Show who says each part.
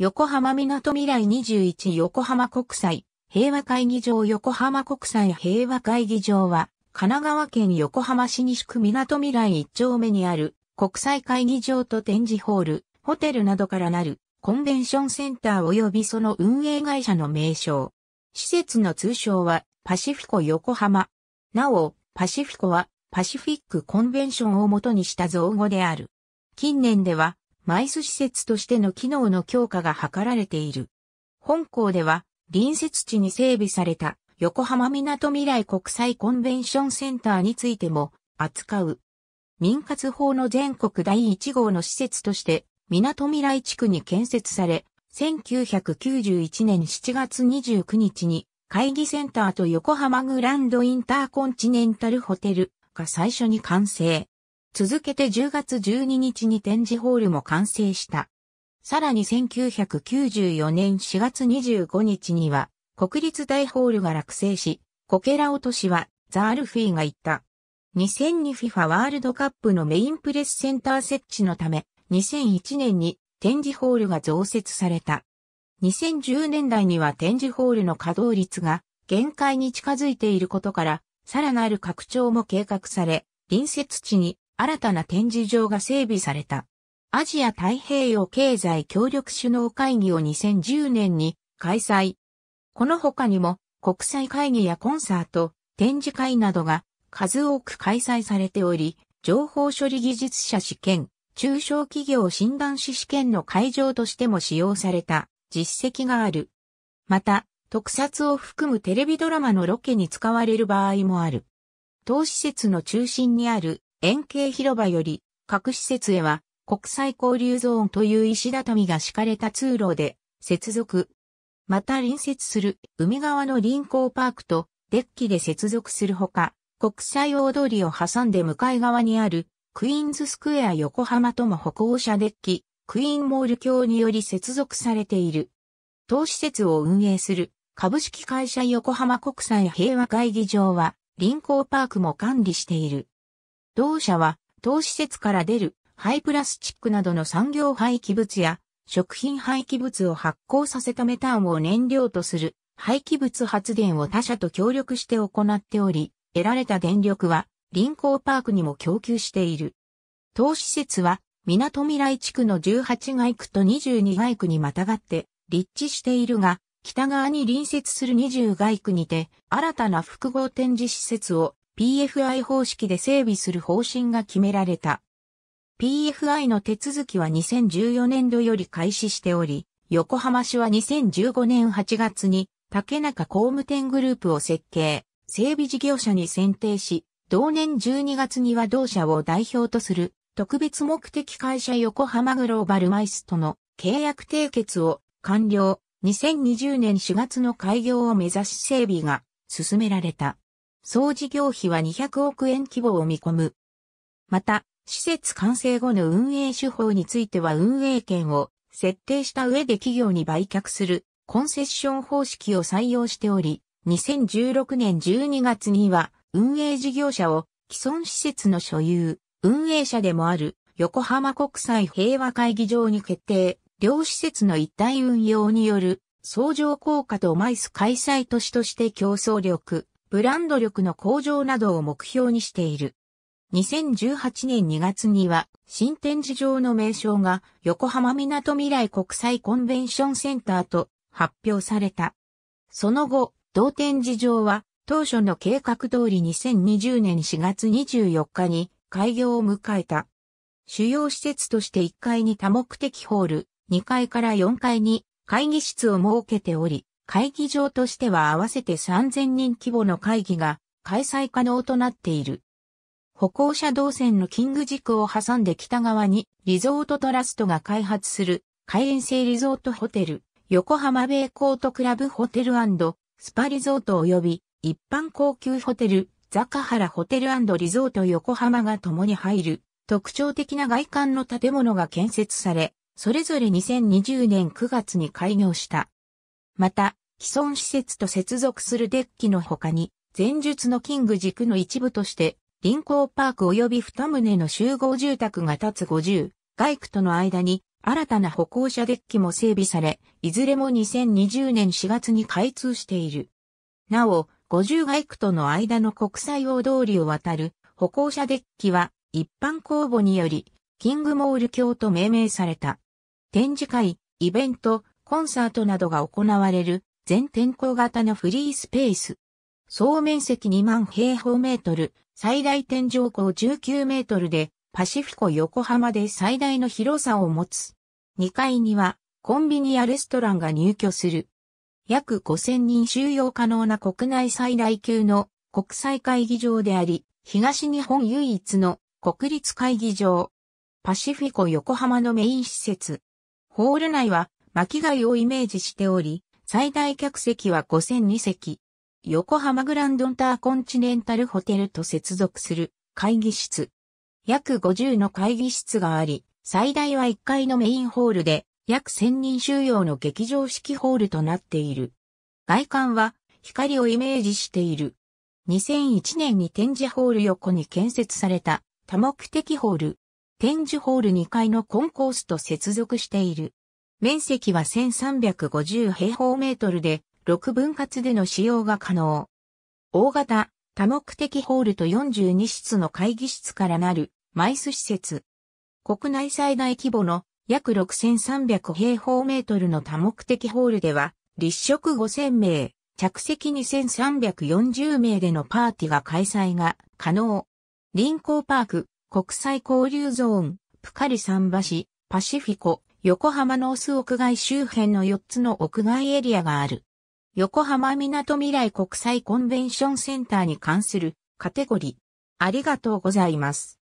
Speaker 1: 横浜みなとみらい21横浜国際平和会議場横浜国際平和会議場は、神奈川県横浜市西区みなとみらい1丁目にある国際会議場と展示ホール、ホテルなどからなるコンベンションセンター及びその運営会社の名称。施設の通称はパシフィコ横浜。なお、パシフィコはパシフィックコンベンションをもとにした造語である。近年ではマイス施設としての機能の強化が図られている。本校では、隣接地に整備された横浜港未来国際コンベンションセンターについても扱う。民活法の全国第1号の施設として、港未来地区に建設され、1991年7月29日に会議センターと横浜グランドインターコンチネンタルホテルが最初に完成。続けて10月12日に展示ホールも完成した。さらに1994年4月25日には、国立大ホールが落成し、コケラ落としは、ザ・アルフィーが行った。2002 FIFA ワールドカップのメインプレスセンター設置のため、2001年に展示ホールが増設された。2010年代には展示ホールの稼働率が限界に近づいていることから、さらなる拡張も計画され、隣接地に新たな展示場が整備された。アジア太平洋経済協力首脳会議を2010年に開催。この他にも国際会議やコンサート、展示会などが数多く開催されており、情報処理技術者試験、中小企業診断士試験の会場としても使用された実績がある。また、特撮を含むテレビドラマのロケに使われる場合もある。当施設の中心にある円形広場より各施設へは国際交流ゾーンという石畳が敷かれた通路で接続。また隣接する海側の臨港パークとデッキで接続するほか、国際大通りを挟んで向かい側にあるクイーンズスクエア横浜とも歩行者デッキ、クイーンモール橋により接続されている。当施設を運営する株式会社横浜国際平和会議場は臨港パークも管理している。同社は、当施設から出る廃プラスチックなどの産業廃棄物や食品廃棄物を発酵させたメタンを燃料とする廃棄物発電を他社と協力して行っており、得られた電力は臨港パークにも供給している。当施設は、港未来地区の18街区と22街区にまたがって立地しているが、北側に隣接する20街区にて、新たな複合展示施設を PFI 方式で整備する方針が決められた。PFI の手続きは2014年度より開始しており、横浜市は2015年8月に竹中工務店グループを設計、整備事業者に選定し、同年12月には同社を代表とする特別目的会社横浜グローバルマイスとの契約締結を完了。2020年4月の開業を目指し整備が進められた。総事業費は200億円規模を見込む。また、施設完成後の運営手法については運営権を設定した上で企業に売却するコンセッション方式を採用しており、2016年12月には運営事業者を既存施設の所有、運営者でもある横浜国際平和会議場に決定、両施設の一体運用による相乗効果とマイス開催都市として競争力、ブランド力の向上などを目標にしている。2018年2月には新展示場の名称が横浜港未来国際コンベンションセンターと発表された。その後、同展示場は当初の計画通り2020年4月24日に開業を迎えた。主要施設として1階に多目的ホール、2階から4階に会議室を設けており、会議場としては合わせて3000人規模の会議が開催可能となっている。歩行者動線のキング軸を挟んで北側にリゾートトラストが開発する海遠制リゾートホテル、横浜ベイコートクラブホテルスパリゾート及び一般高級ホテル、ザカハラホテルリゾート横浜が共に入る特徴的な外観の建物が建設され、それぞれ2020年9月に開業した。また、既存施設と接続するデッキの他に、前述のキング軸の一部として、臨港パーク及び二棟の集合住宅が建つ50、外区との間に、新たな歩行者デッキも整備され、いずれも2020年4月に開通している。なお、50外区との間の国際大通りを渡る歩行者デッキは一般公募によりキングモール橋と命名された。展示会、イベント、コンサートなどが行われる全天候型のフリースペース。総面積2万平方メートル、最大天井高19メートルで、パシフィコ横浜で最大の広さを持つ。2階にはコンビニやレストランが入居する。約5000人収容可能な国内最大級の国際会議場であり、東日本唯一の国立会議場。パシフィコ横浜のメイン施設。ホール内は巻貝をイメージしており、最大客席は5002席。横浜グランドンターコンチネンタルホテルと接続する会議室。約50の会議室があり、最大は1階のメインホールで、約1000人収容の劇場式ホールとなっている。外観は光をイメージしている。2001年に展示ホール横に建設された多目的ホール。展示ホール2階のコンコースと接続している。面積は1350平方メートルで、6分割での使用が可能。大型、多目的ホールと42室の会議室からなる、マイス施設。国内最大規模の約6300平方メートルの多目的ホールでは、立食5000名、着席2340名でのパーティーが開催が可能。臨港パーク、国際交流ゾーン、プカリ桟橋、パシフィコ、横浜ノース屋外周辺の4つの屋外エリアがある。横浜港未来国際コンベンションセンターに関するカテゴリー。ありがとうございます。